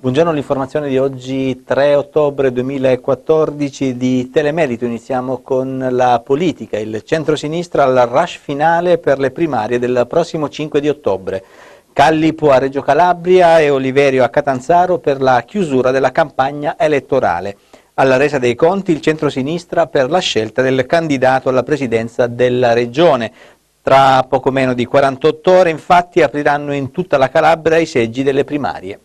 Buongiorno l'informazione di oggi 3 ottobre 2014 di Telemerito. Iniziamo con la politica. Il centro-sinistra al rush finale per le primarie del prossimo 5 di ottobre. Callipo a Reggio Calabria e Oliverio a Catanzaro per la chiusura della campagna elettorale. Alla resa dei conti il centro-sinistra per la scelta del candidato alla presidenza della regione. Tra poco meno di 48 ore infatti apriranno in tutta la Calabria i seggi delle primarie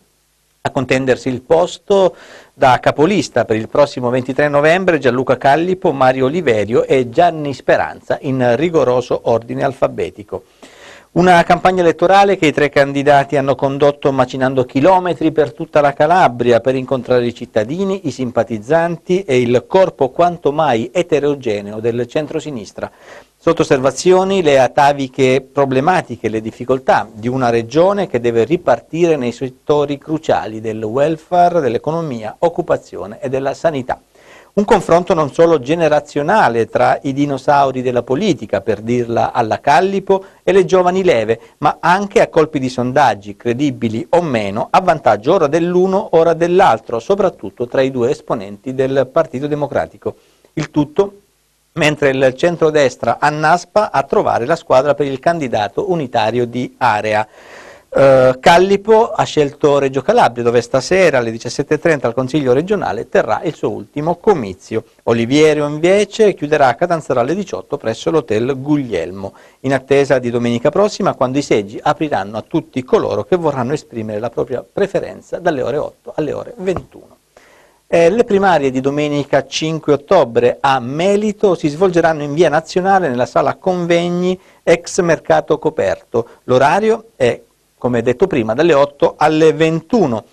a contendersi il posto da capolista per il prossimo 23 novembre Gianluca Callipo, Mario Oliverio e Gianni Speranza in rigoroso ordine alfabetico. Una campagna elettorale che i tre candidati hanno condotto macinando chilometri per tutta la Calabria per incontrare i cittadini, i simpatizzanti e il corpo quanto mai eterogeneo del centro-sinistra. Sotto osservazioni le ataviche problematiche, le difficoltà di una regione che deve ripartire nei settori cruciali del welfare, dell'economia, occupazione e della sanità un confronto non solo generazionale tra i dinosauri della politica, per dirla alla Callipo, e le giovani leve, ma anche a colpi di sondaggi, credibili o meno, a vantaggio ora dell'uno, ora dell'altro, soprattutto tra i due esponenti del Partito Democratico. Il tutto mentre il centrodestra annaspa a trovare la squadra per il candidato unitario di Area. Eh, Callipo ha scelto Reggio Calabria, dove stasera alle 17.30 al Consiglio regionale terrà il suo ultimo comizio. Olivierio invece chiuderà a Catanzaro alle 18 presso l'Hotel Guglielmo, in attesa di domenica prossima quando i seggi apriranno a tutti coloro che vorranno esprimere la propria preferenza dalle ore 8 alle ore 21. Eh, le primarie di domenica 5 ottobre a Melito si svolgeranno in via nazionale nella sala convegni ex mercato coperto. L'orario è come detto prima, dalle 8 alle 21.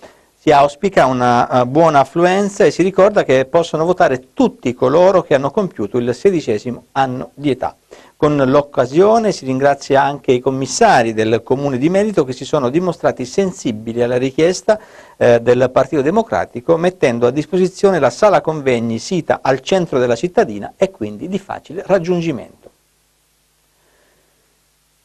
Si auspica una eh, buona affluenza e si ricorda che possono votare tutti coloro che hanno compiuto il sedicesimo anno di età. Con l'occasione si ringrazia anche i commissari del Comune di Merito che si sono dimostrati sensibili alla richiesta eh, del Partito Democratico mettendo a disposizione la sala convegni sita al centro della cittadina e quindi di facile raggiungimento.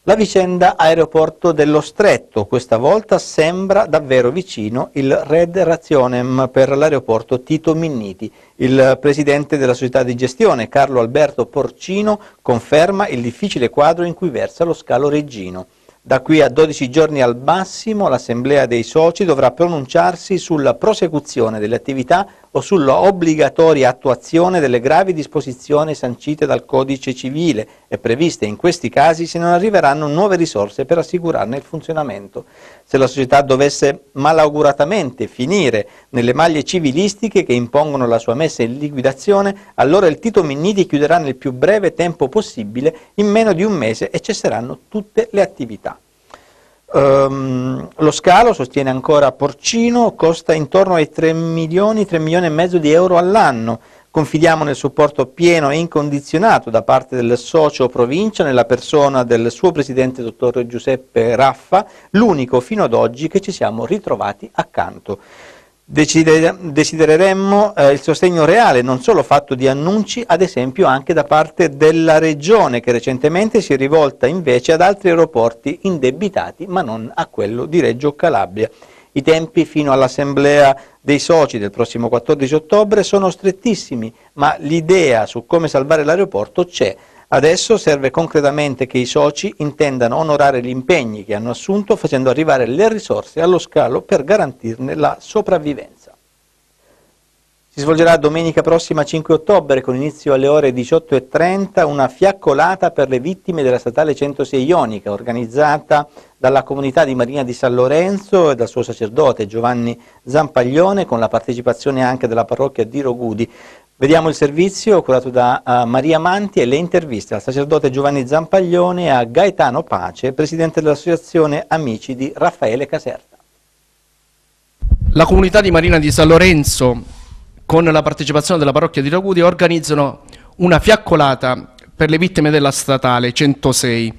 La vicenda aeroporto dello Stretto, questa volta sembra davvero vicino il Red Rationem per l'aeroporto Tito Minniti. Il presidente della società di gestione, Carlo Alberto Porcino, conferma il difficile quadro in cui versa lo scalo reggino. Da qui a 12 giorni al massimo l'Assemblea dei soci dovrà pronunciarsi sulla prosecuzione delle attività o sulla obbligatoria attuazione delle gravi disposizioni sancite dal Codice Civile e previste in questi casi se non arriveranno nuove risorse per assicurarne il funzionamento. Se la società dovesse malauguratamente finire nelle maglie civilistiche che impongono la sua messa in liquidazione, allora il Tito Minniti chiuderà nel più breve tempo possibile, in meno di un mese, e cesseranno tutte le attività. Um, lo scalo, sostiene ancora Porcino, costa intorno ai 3 milioni, 3 milioni e mezzo di euro all'anno. Confidiamo nel supporto pieno e incondizionato da parte del socio provincia nella persona del suo presidente dottor Giuseppe Raffa, l'unico fino ad oggi che ci siamo ritrovati accanto. Decidere, desidereremmo eh, il sostegno reale, non solo fatto di annunci, ad esempio anche da parte della Regione, che recentemente si è rivolta invece ad altri aeroporti indebitati, ma non a quello di Reggio Calabria. I tempi fino all'assemblea dei soci del prossimo 14 ottobre sono strettissimi, ma l'idea su come salvare l'aeroporto c'è. Adesso serve concretamente che i soci intendano onorare gli impegni che hanno assunto facendo arrivare le risorse allo scalo per garantirne la sopravvivenza. Si svolgerà domenica prossima 5 ottobre con inizio alle ore 18.30 una fiaccolata per le vittime della statale 106 Ionica organizzata dalla comunità di Marina di San Lorenzo e dal suo sacerdote Giovanni Zampaglione con la partecipazione anche della parrocchia di Rogudi. Vediamo il servizio curato da eh, Maria Manti e le interviste al sacerdote Giovanni Zampaglione e a Gaetano Pace, presidente dell'associazione Amici di Raffaele Caserta. La comunità di Marina di San Lorenzo con la partecipazione della parrocchia di Lagudi, organizzano una fiaccolata per le vittime della statale 106.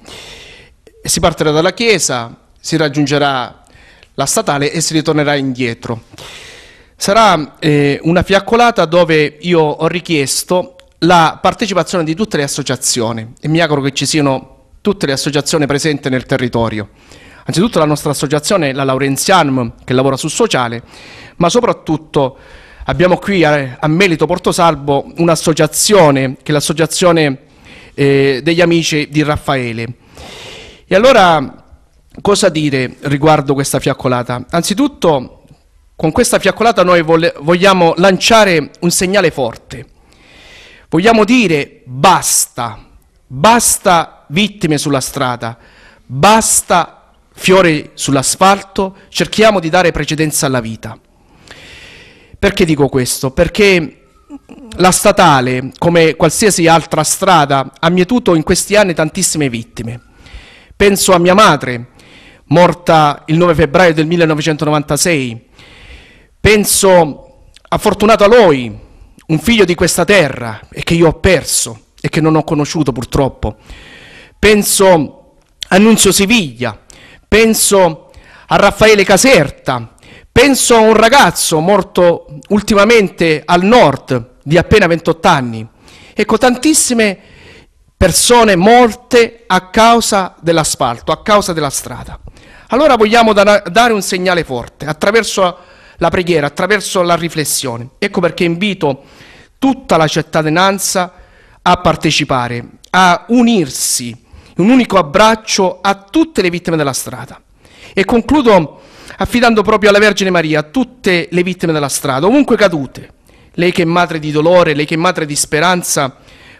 Si partirà dalla chiesa, si raggiungerà la statale e si ritornerà indietro. Sarà eh, una fiaccolata dove io ho richiesto la partecipazione di tutte le associazioni e mi auguro che ci siano tutte le associazioni presenti nel territorio. Anzitutto la nostra associazione, la Laurenzianum, che lavora sul sociale, ma soprattutto Abbiamo qui a, a Melito Portosalbo un'associazione, che è l'associazione eh, degli amici di Raffaele. E allora cosa dire riguardo questa fiaccolata? Anzitutto con questa fiaccolata noi vogliamo lanciare un segnale forte. Vogliamo dire basta, basta vittime sulla strada, basta fiori sull'asfalto, cerchiamo di dare precedenza alla vita. Perché dico questo? Perché la statale, come qualsiasi altra strada, ha mietuto in questi anni tantissime vittime. Penso a mia madre, morta il 9 febbraio del 1996. Penso a Fortunato Aloi, un figlio di questa terra e che io ho perso e che non ho conosciuto purtroppo. Penso a Nunzio Siviglia, penso a Raffaele Caserta, Penso a un ragazzo morto ultimamente al nord di appena 28 anni. Ecco, tantissime persone morte a causa dell'asfalto, a causa della strada. Allora vogliamo dare un segnale forte attraverso la preghiera, attraverso la riflessione. Ecco perché invito tutta la cittadinanza a partecipare, a unirsi, in un unico abbraccio a tutte le vittime della strada. E concludo affidando proprio alla Vergine Maria tutte le vittime della strada, ovunque cadute. Lei che è madre di dolore, lei che è madre di speranza,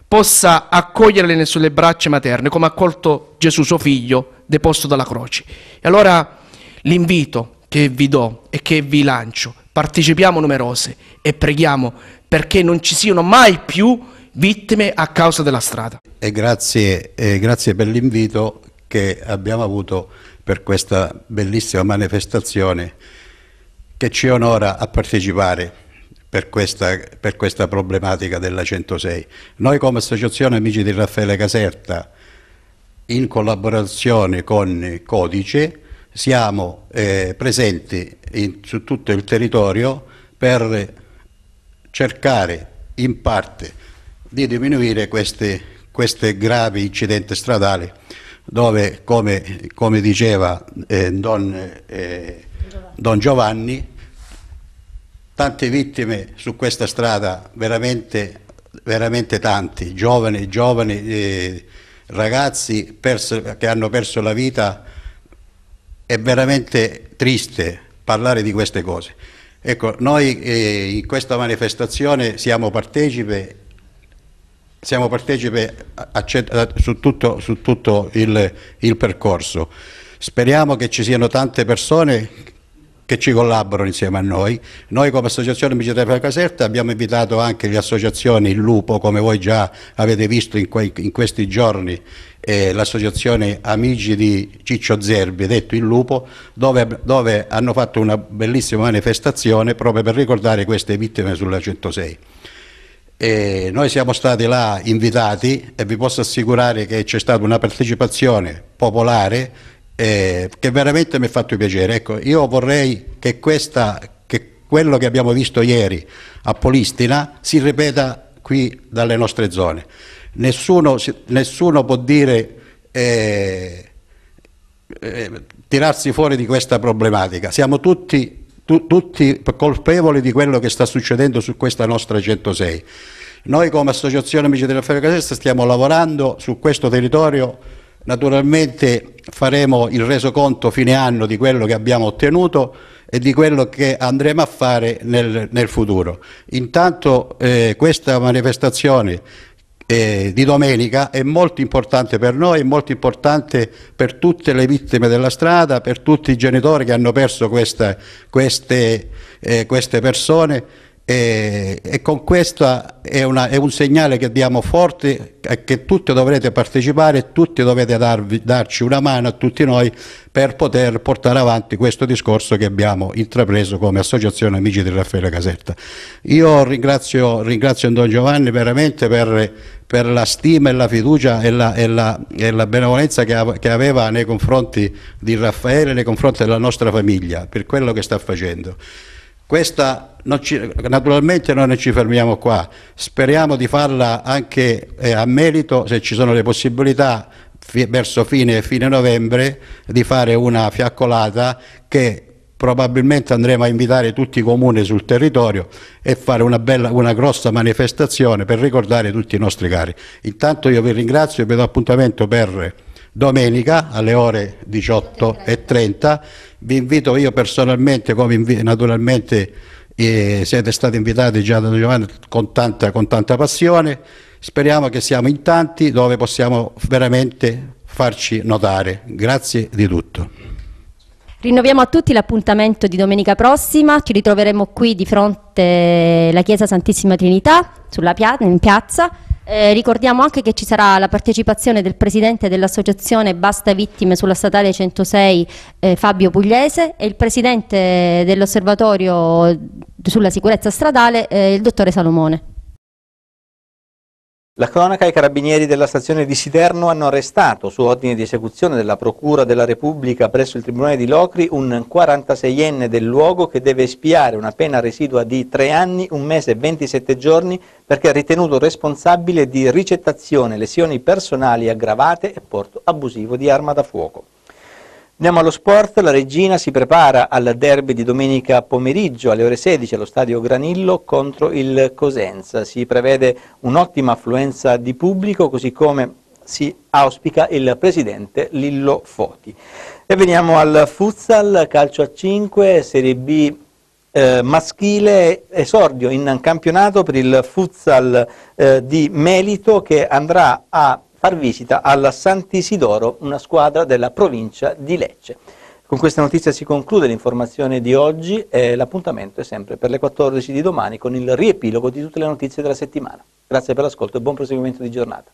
possa accoglierle sulle braccia materne, come ha accolto Gesù suo figlio, deposto dalla croce. E allora l'invito che vi do e che vi lancio, partecipiamo numerose e preghiamo perché non ci siano mai più vittime a causa della strada. E grazie, e grazie per l'invito che abbiamo avuto per questa bellissima manifestazione che ci onora a partecipare per questa, per questa, problematica della 106. Noi come associazione Amici di Raffaele Caserta, in collaborazione con Codice, siamo eh, presenti in, su tutto il territorio per cercare in parte di diminuire questi gravi incidenti stradali dove, come, come diceva eh, Don, eh, Don Giovanni, tante vittime su questa strada, veramente, veramente tanti, giovani, giovani eh, ragazzi perso, che hanno perso la vita, è veramente triste parlare di queste cose. Ecco, noi eh, in questa manifestazione siamo partecipe siamo partecipe su tutto, su tutto il, il percorso. Speriamo che ci siano tante persone che ci collaborano insieme a noi. Noi come Associazione Biciterapia Caserta abbiamo invitato anche le associazioni Il Lupo, come voi già avete visto in, que in questi giorni, eh, l'associazione Amici di Ciccio Zerbi, detto Il Lupo, dove, dove, hanno fatto una bellissima manifestazione proprio per ricordare queste vittime sulla 106. E noi siamo stati là invitati e vi posso assicurare che c'è stata una partecipazione popolare eh, che veramente mi ha fatto piacere. Ecco, io vorrei che, questa, che quello che abbiamo visto ieri a Polistina si ripeta qui dalle nostre zone. Nessuno, nessuno può dire eh, eh, tirarsi fuori di questa problematica. Siamo tutti tutti colpevoli di quello che sta succedendo su questa nostra 106. Noi come Associazione Amici della Ferro Casesta stiamo lavorando su questo territorio, naturalmente faremo il resoconto fine anno di quello che abbiamo ottenuto e di quello che andremo a fare nel, nel futuro. Intanto eh, questa manifestazione eh, di domenica è molto importante per noi, è molto importante per tutte le vittime della strada, per tutti i genitori che hanno perso questa, queste, eh, queste persone e, e, con questo è, una, è, un segnale che diamo forte, eh, che tutti dovrete partecipare, tutti dovete darvi, darci una mano a tutti noi per poter portare avanti questo discorso che abbiamo intrapreso come Associazione Amici di Raffaele Caserta. Io ringrazio, ringrazio Don Giovanni veramente per, per la stima e la fiducia e la, e la, e la benevolenza che, che aveva nei confronti di Raffaele, nei confronti della nostra famiglia, per quello che sta facendo. Questa non ci, naturalmente noi non ci fermiamo qua, speriamo di farla anche eh, a merito, se ci sono le possibilità, fi, verso fine, fine novembre, di fare una fiaccolata che probabilmente andremo a invitare tutti i comuni sul territorio e fare una, bella, una grossa manifestazione per ricordare tutti i nostri cari. Intanto io vi ringrazio e vi do appuntamento per domenica alle ore 18.30. Vi invito io personalmente, come naturalmente e siete stati invitati già da Don Giovanni con tanta, con tanta passione. Speriamo che siamo in tanti dove possiamo veramente farci notare. Grazie di tutto. Rinnoviamo a tutti l'appuntamento di domenica prossima, ci ritroveremo qui di fronte alla Chiesa Santissima Trinità, sulla pia in piazza. Eh, ricordiamo anche che ci sarà la partecipazione del presidente dell'associazione Basta Vittime sulla statale 106 eh, Fabio Pugliese e il presidente dell'osservatorio sulla sicurezza stradale eh, il dottore Salomone. La cronaca i carabinieri della stazione di Siderno hanno arrestato, su ordine di esecuzione della Procura della Repubblica presso il Tribunale di Locri, un 46enne del luogo che deve espiare una pena residua di 3 anni, 1 mese e 27 giorni perché è ritenuto responsabile di ricettazione, lesioni personali aggravate e porto abusivo di arma da fuoco. Andiamo allo sport, la Regina si prepara al derby di domenica pomeriggio alle ore 16 allo stadio Granillo contro il Cosenza. Si prevede un'ottima affluenza di pubblico così come si auspica il presidente Lillo Foti. E veniamo al futsal, calcio a 5, Serie B eh, maschile, esordio in campionato per il futsal eh, di Melito che andrà a far visita alla Sant'Isidoro, una squadra della provincia di Lecce. Con questa notizia si conclude l'informazione di oggi e l'appuntamento è sempre per le 14 di domani con il riepilogo di tutte le notizie della settimana. Grazie per l'ascolto e buon proseguimento di giornata.